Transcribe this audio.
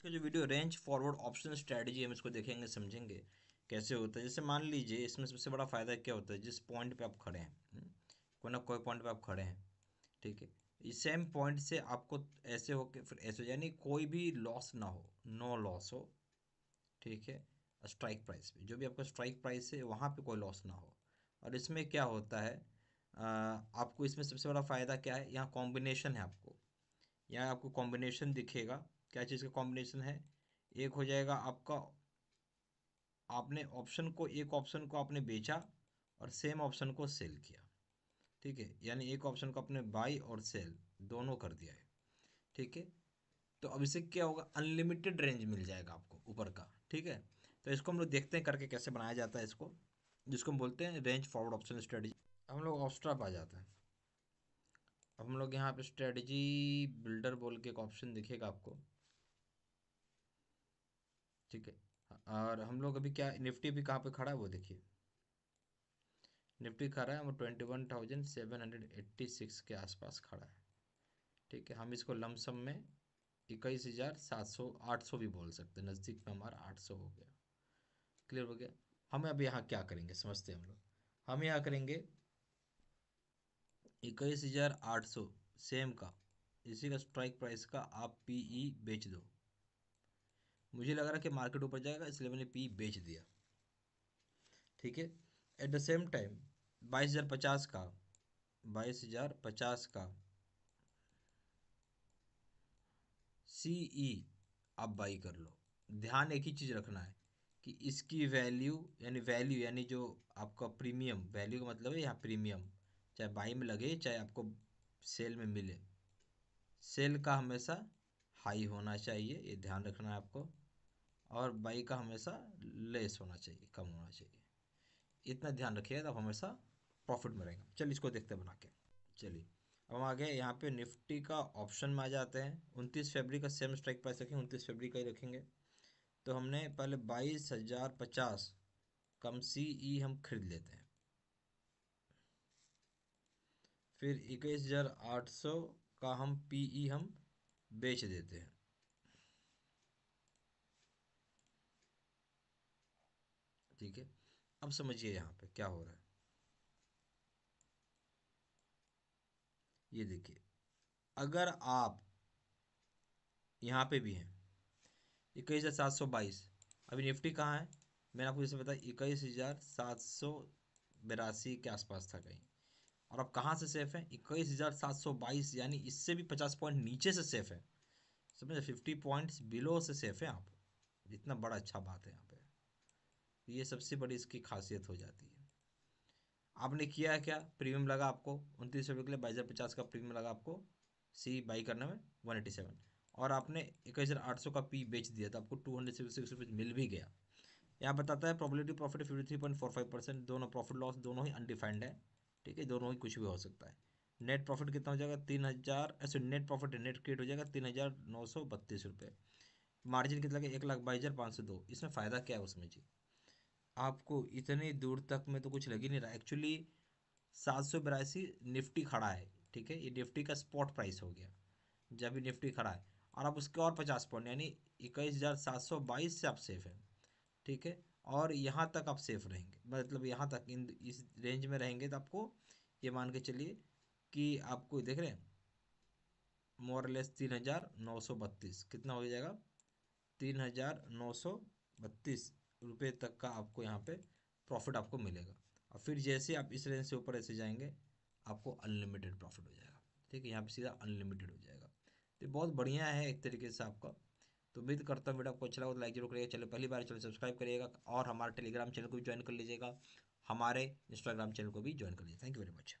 आज का जो video range forward option strategy हम इसको देखेंगे समझेंगे कैसे होता है जैसे मान लीजिए इसमें सबसे बड़ा फ़ायदा क्या होता है जिस पॉइंट पे आप खड़े हैं हम्म, कोई ना कोई पॉइंट पे आप खड़े हैं ठीक है इस सेम पॉइंट से आपको ऐसे हो के फिर ऐसे हो यानी कोई भी लॉस ना हो नो लॉस हो ठीक है स्ट्राइक प्राइस पे जो भी आपका स्ट्राइक प्राइस है वहाँ पर कोई लॉस ना हो और इसमें क्या होता है आ, आपको इसमें सबसे बड़ा फ़ायदा क्या है यहाँ कॉम्बिनेशन है आपको यहाँ आपको कॉम्बिनेशन दिखेगा क्या चीज़ का कॉम्बिनेशन है एक हो जाएगा आपका आपने ऑप्शन को एक ऑप्शन को आपने बेचा और सेम ऑप्शन को सेल किया ठीक है यानी एक ऑप्शन को आपने बाई और सेल दोनों कर दिया है ठीक है तो अब इसे क्या होगा अनलिमिटेड रेंज मिल जाएगा आपको ऊपर का ठीक है तो इसको हम लोग देखते हैं करके कैसे बनाया जाता है इसको जिसको हम बोलते हैं रेंज फॉरवर्ड ऑप्शन स्ट्रेटजी हम लोग ऑप्स्ट्रा आ जाते हैं अब हम लोग यहाँ पे स्ट्रेटजी बिल्डर बोल के एक ऑप्शन दिखेगा आपको ठीक है और हम लोग अभी क्या निफ्टी भी कहाँ पे खड़ा है वो देखिए निफ्टी खड़ा है वो twenty one thousand seven hundred eighty six के आसपास खड़ा है ठीक है हम इसको लमसम में इक्कीस हज़ार सात सौ आठ सौ भी बोल सकते नज़दीक में हमारा आठ सौ हो गया क्लियर हो गया हम अब यहाँ क्या करेंगे समझते हैं हम लोग हम यहाँ करेंगे इक्कीस हज़ार आठ सौ सेम का इसी का स्ट्राइक प्राइस का आप पी ई e बेच दो मुझे लग रहा कि मार्केट ऊपर जाएगा इसलिए मैंने पी बेच दिया ठीक है एट द सेम टाइम बाईस हज़ार पचास का बाईस हज़ार पचास का सी ई e आप बाई कर लो ध्यान एक ही चीज़ रखना है कि इसकी वैल्यू यानी वैल्यू यानी जो आपका प्रीमियम वैल्यू का मतलब है यहाँ प्रीमियम चाहे बाई में लगे चाहे आपको सेल में मिले सेल का हमेशा हाई होना चाहिए ये ध्यान रखना है आपको और बाई का हमेशा लेस होना चाहिए कम होना चाहिए इतना ध्यान रखिएगा तो हमेशा प्रॉफिट में रहेंगे चलिए इसको देखते हैं बना के चलिए अब हम आगे यहाँ पे निफ्टी का ऑप्शन में आ जाते हैं उनतीस फरवरी का सेम स्ट्राइक प्राइस रखेंगे उनतीस फरवरी का ही रखेंगे तो हमने पहले बाईस हज़ार पचास कम सी ई e हम खरीद लेते हैं फिर इक्कीस हज़ार आठ सौ का हम पी ई e हम बेच देते हैं ठीक है अब समझिए यहाँ पे क्या हो रहा है ये देखिए अगर आप यहाँ पे भी हैं इक्कीस हज़ार सात सौ बाईस अभी निफ्टी कहाँ है मैंने आपको जैसे बताया इक्कीस हज़ार सात सौ बिरासी के आसपास था कहीं और अब कहाँ से सेफ़ है इक्कीस हज़ार सात सौ बाईस यानी इससे भी पचास पॉइंट नीचे से सेफ़ है समझे फिफ्टी पॉइंट्स बिलो से सेफ़ है आप इतना बड़ा अच्छा बात है यहाँ पे तो ये सबसे बड़ी इसकी खासियत हो जाती है आपने किया है क्या प्रीमियम लगा आपको उनतीस रुपये के लिए बाईस पचास का प्रीमियम लगा आपको सी बाई करने में वन एटी सेवन और आपने इक्कीस हज़ार आठ सौ का पी बेच दिया तो आपको टू हंड्रेड सिक्स रुपीज़ मिल भी गया यहाँ बताता है probability profit fifty three point four five percent दोनों प्रॉफिट लॉस दोनों ही अनडिफाइंड है ठीक है दोनों ही कुछ भी हो सकता है नेट प्रॉफिट कितना हो जाएगा तीन हज़ार ऐसे नेट प्रॉफिट नेट क्रिएट हो जाएगा तीन हज़ार नौ सौ बत्तीस रुपये मार्जिन कितना लगेगा एक लाख बाईस हज़ार पाँच सौ दो इसमें फ़ायदा क्या है उसमें जी आपको इतनी दूर तक में तो कुछ लग ही नहीं रहा एक्चुअली सात सौ बिरासी निफ्टी खड़ा है ठीक है ये निफ्टी का स्पॉट प्राइस हो गया जब भी निफ्टी खड़ा है और आप उसके और पचास पॉइंट यानी इक्कीस हज़ार सात सौ बाईस से आप सेफ हैं ठीक है और यहाँ तक आप सेफ रहेंगे मतलब यहाँ तक इन इस रेंज में रहेंगे तो आपको ये मान के चलिए कि आपको देख रहे हैं मोरलेस तीन हज़ार नौ सौ बत्तीस कितना हो जाएगा तीन हज़ार नौ सौ बत्तीस रुपये तक का आपको यहाँ पे प्रॉफिट आपको मिलेगा और फिर जैसे आप इस रेंज से ऊपर ऐसे जाएंगे आपको अनलिमिटेड प्रॉफिट हो जाएगा ठीक है यहाँ पे सीधा अनलिमिटेड हो जाएगा तो बहुत बढ़िया है एक तरीके से आपका तो उम्मीद करता हूँ वीडियो आपको अच्छा लगा तो लाइक जरूर करिएगा चलो पहली बार चलो सब्सक्राइब करिएगा और हमारे टेलीग्राम चैनल को भी ज्वाइन कर लीजिएगा हमारे इंस्टाग्राम चैनल को भी ज्वाइन कर लीजिए थैंक यू वेरी मच